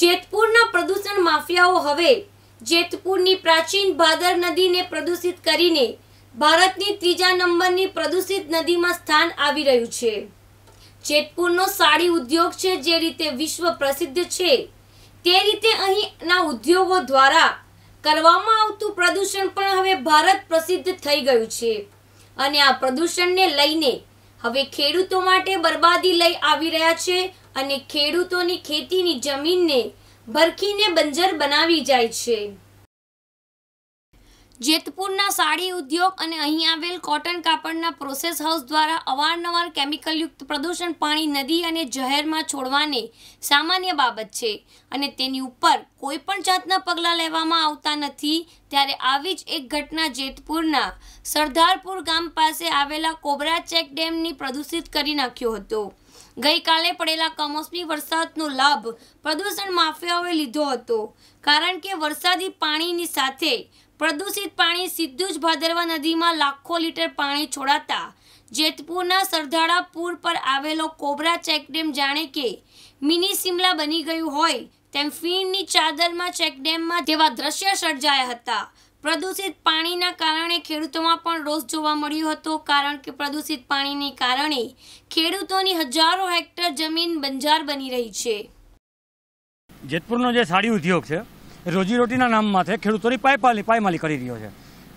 જેતપુરના પ્રદૂષણ માફિયાઓ હવે જેતપુરની પ્રાચીન ભાદર નદીને પ્રદૂષિત કરીને ભારતની ત્રીજા નંબરની પ્રદૂષિત નદીમાં સ્થાન આવી રહ્યું છે જેતપુરનો સાડી ઉદ્યોગ છે જે રીતે વિશ્વ પ્રસિદ્ધ છે તે રીતે અહીંના ઉદ્યોગો દ્વારા કરવામાં આવતું પ્રદૂષણ પણ હવે ભારત પ્રસિદ્ધ થઈ ગયું છે અને આ પ્રદૂષણને લઈને હવે ખેડૂતો માટે બરબાદી લઈ આવી રહ્યા છે અને ખેડૂતોની ખેતીની જમીનને ભરખીને બંજર બનાવી જાય છે જેતપુરના સાડી ઉદ્યોગ અને અહીં આવેલ કોટન કાપડના પ્રોસેસ હાઉસ દ્વારા અવારનવાર કેમિકલયુક્ત પ્રદૂષણ પાણી નદી અને જહેરમાં છોડવાને સામાન્ય બાબત છે અને તેની ઉપર કોઈ પણ જાતના પગલાં લેવામાં આવતા નથી ત્યારે આવી જ એક ઘટના જેતપુરના સરદારપુર ગામ પાસે આવેલા કોબરા ચેક ડેમની પ્રદૂષિત કરી નાખ્યો હતો ગઈકાલે પડેલા કમોસમી વરસાદનો લાભ પ્રદૂષણ માફિયાઓએ લીધો હતો કારણ કે વરસાદી પાણીની સાથે પ્રદૂષિત પાણી સીધું જ ભાદરવા નદીમાં લાખો લીટર પાણી છોડાતા જેતપુરના સરધાળાપુર પર આવેલો કોબરા ચેકડેમ જાણે કે મિની સિમલા બની ગયું હોય તેમ ફીણની ચાદરમાં ચેકડેમમાં જેવા દ્રશ્ય સર્જાયા હતા પ્રદૂષિત પાણીના કારણે ખેડૂતોમાં પણ રોષ જોવા મળ્યો હતો કારણ કે પ્રદૂષિત પાણીને કારણે ખેડૂતોની હજારો હેક્ટર જમીન બંજાર બની રહી છે જેતપુરનો જે સાડી ઉદ્યોગ છે રોજીરોટીના નામ માથે ખેડૂતોની પાયપાલી પાયમાલી કરી રહ્યો છે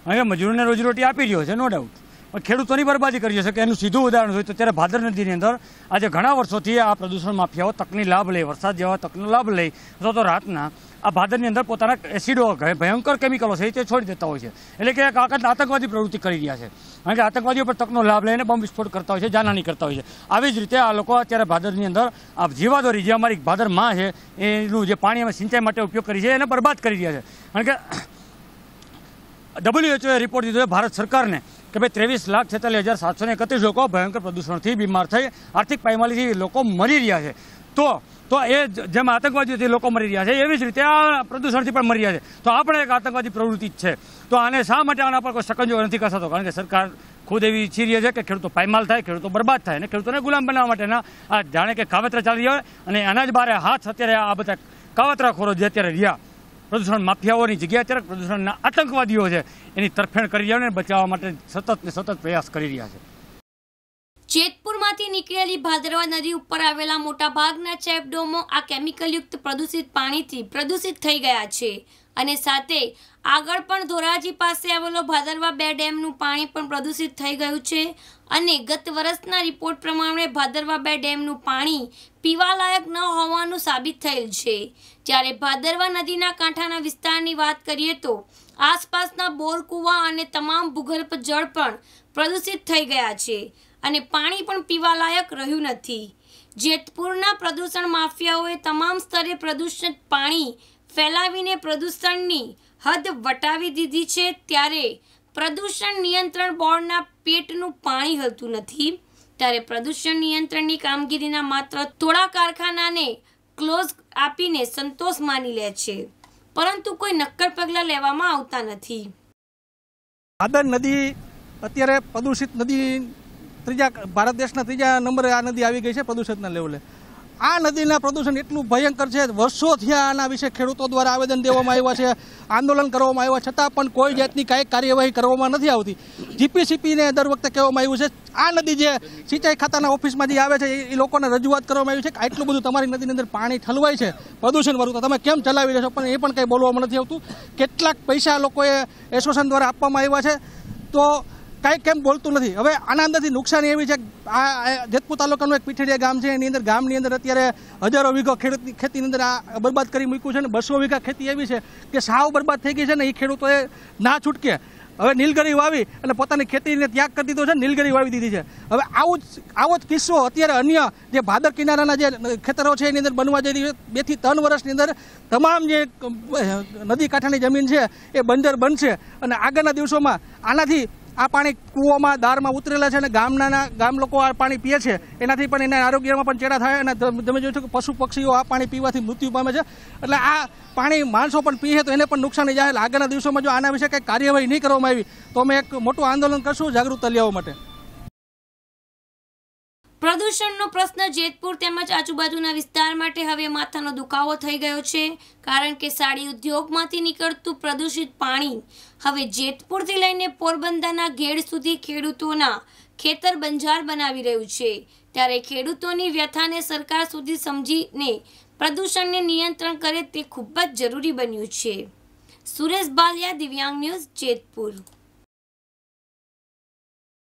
હવે મજૂરોને રોજીરોટી આપી રહ્યો છે નો ડાઉટ પણ ખેડૂતોની બરબાદી કરી શકે એનું સીધું ઉદાહરણ હોય તો ત્યારે ભાદર નદીની અંદર આજે ઘણા વર્ષોથી આ પ્રદૂષણ માફિયાઓ તકની લાભ લે વરસાદ જેવા તકનો લાભ લે અથવા તો રાતના આ ભાદરની અંદર પોતાના એસિડો ભયંકર કેમિકલો છે તે છોડી દેતા હોય છે એટલે કે આખત આતંકવાદી પ્રવૃત્તિ કરી રહ્યા છે કારણ કે આતંકવાદીઓ પર તકનો લાભ લઈને બોમ્બ વિસ્ફોટ કરતા હોય છે જાનહાની કરતા હોય છે આવી જ રીતે આ લોકો અત્યારે ભાદરની અંદર આ જીવાદોરી જે અમારી ભાદર માં છે એનું જે પાણી અમે સિંચાઈ માટે ઉપયોગ કરીએ છીએ એને બરબાદ કરી રહ્યા છે કારણ કે ડબલ્યુએચઓએ રિપોર્ટ દીધો છે ભારત સરકારને કે ભાઈ ત્રેવીસ લાખ છેતાલીસ હજાર સાતસો ને એકત્રીસ લોકો ભયંકર પ્રદૂષણથી બીમાર થઈ આર્થિક પાયમાલીથી લોકો મરી રહ્યા છે તો તો એ જેમ આતંકવાદીઓથી લોકો મરી રહ્યા છે એવી જ રીતે આ પ્રદૂષણથી પણ મરી રહ્યા છે તો આ પણ એક આતંકવાદી પ્રવૃત્તિ જ છે તો આને શા માટે આના પર કોઈ સકંજો નથી કસાતો કારણ કે સરકાર ખુદ એવી ઈચ્છી રહી છે કે ખેડૂતો પાયમાલ થાય ખેડૂતો બરબાદ થાય અને ખેડૂતોને ગુલામ બનાવવા માટેના આ જાણે કે કાવતરા ચાલી રહ્યા અને એના જ બારે હાથ અત્યારે આ બધા કાવતરાખોરો જે અત્યારે રહ્યા પ્રદૂષણ માફિયાઓની જગ્યા અત્યારે પ્રદૂષણના આતંકવાદીઓ છે એની તરફેણ કરી રહ્યા અને બચાવવા માટે સતત ને સતત પ્રયાસ કરી રહ્યા છે જેતપુરમાંથી નીકળેલી ભાદરવા નદી ઉપર આવેલા મોટા ભાગના ચેપડોમો આ કેમિકલયુક્ત પ્રદૂષિત પાણીથી પ્રદૂષિત થઈ ગયા છે અને સાથે આગળ પણ ધોરાજી પાસે આવેલો ભાદરવા બે ડેમનું પાણી પણ પ્રદૂષિત થઈ ગયું છે અને ગત વર્ષના રિપોર્ટ પ્રમાણે ભાદરવા બે ડેમનું પાણી પીવાલાયક ન હોવાનું સાબિત થયેલ છે જ્યારે ભાદરવા નદીના કાંઠાના વિસ્તારની વાત કરીએ તો આસપાસના બોર કૂવા અને તમામ ભૂગર્ભ જળ પણ પ્રદૂષિત થઈ ગયા છે અને પાણી પણ પીવાલાયક રહ્યું નથી જેતપુરના પ્રદૂષણ માફિયાઓએ તમામ સ્તરે પ્રદૂષિત પાણી ફેલાવીને પ્રદૂષણની હદ વટાવી દીધી છે ત્યારે પ્રદૂષણ નિયંત્રણ બોર્ડના પેટનું પાણી હલતું નથી ત્યારે પ્રદૂષણ નિયંત્રણની કામગીરીના માત્ર થોડા કારખાનાને ક્લોઝ આપીને સંતોષ માની લે છે પરંતુ કોઈ નક્કર પગલાં લેવામાં આવતા નથી આદર નદી અત્યારે પ્રદૂષિત નદી ત્રીજા ભારત દેશના ત્રીજા નંબરે આ નદી આવી ગઈ છે પ્રદૂષણના લેવલે આ નદીના પ્રદૂષણ એટલું ભયંકર છે વર્ષો થયા આના વિશે ખેડૂતો દ્વારા આવેદન દેવામાં આવ્યા છે આંદોલન કરવામાં આવ્યા છતાં પણ કોઈ જાતની કાંઈ કાર્યવાહી કરવામાં નથી આવતી જીપીસીપીને દર વખતે કહેવામાં આવ્યું છે આ નદી જે સિંચાઈ ખાતાના ઓફિસમાં જે આવે છે એ લોકોને રજૂઆત કરવામાં આવી છે કે આટલું બધું તમારી નદીની અંદર પાણી ઠલવાય છે પ્રદૂષણ વરું તો તમે કેમ ચલાવી લેશો પણ એ પણ કંઈ બોલવામાં નથી આવતું કેટલાક પૈસા લોકોએ એસોસિએશન દ્વારા આપવામાં આવ્યા છે તો કાંઈ કેમ બોલતું નથી હવે આના અંદરથી નુકસાની એવી છે આ જેતપુર તાલુકાનું એક પીઠડિયા ગામ છે એની અંદર ગામની અંદર અત્યારે હજારો વીઘો ખેડૂતની ખેતીની અંદર આ બરબાદ કરી મૂક્યું છે અને બસો વીઘા ખેતી એવી છે કે સાવ બરબાદ થઈ ગઈ છે ને એ ખેડૂતોએ ના છૂટકે હવે નીલગરી વાવી અને પોતાની ખેતીને ત્યાગ કરી દીધો છે નીલગરી વાવી દીધી છે હવે આવો જ આવો જ કિસ્સો અત્યારે અન્ય જે ભાદર કિનારાના જે ખેતરો છે એની અંદર બનવા જઈ રહી છે બેથી ત્રણ વર્ષની અંદર તમામ જે નદી કાંઠાની જમીન છે એ બંજર બનશે અને આગળના દિવસોમાં આનાથી આ પાણી કૂઓમાં દારમાં ઉતરેલા છે અને ગામના ગામ લોકો આ પાણી પીએ છે એનાથી પણ એના આરોગ્યમાં પણ ચેડા થાય અને તમે જોયું છો કે પશુ પક્ષીઓ આ પાણી પીવાથી મૃત્યુ પામે છે એટલે આ પાણી માણસો પણ પીએ તો એને પણ નુકસાન જાય એટલે આગળના દિવસોમાં જો આના વિશે કંઈ કાર્યવાહી નહીં કરવામાં આવી તો અમે એક મોટું આંદોલન કરશું જાગૃત લેવા માટે પ્રદૂષણનો પ્રશ્ન જેતપુર તેમજ આજુબાજુના વિસ્તાર માટે હવે માથાનો દુખાવો થઈ ગયો છે કારણ કે સાડી ઉદ્યોગમાંથી નીકળતું પ્રદૂષિત પાણી હવે જેતપુરથી લઈને પોરબંદરના ઘેડ સુધી ખેડૂતોના ખેતર બંજાર બનાવી રહ્યું છે ત્યારે ખેડૂતોની વ્યથાને સરકાર સુધી સમજીને પ્રદૂષણને નિયંત્રણ કરે તે ખૂબ જ જરૂરી બન્યું છે સુરેશ બાલિયા દિવ્યાંગ ન્યૂઝ જેતપુર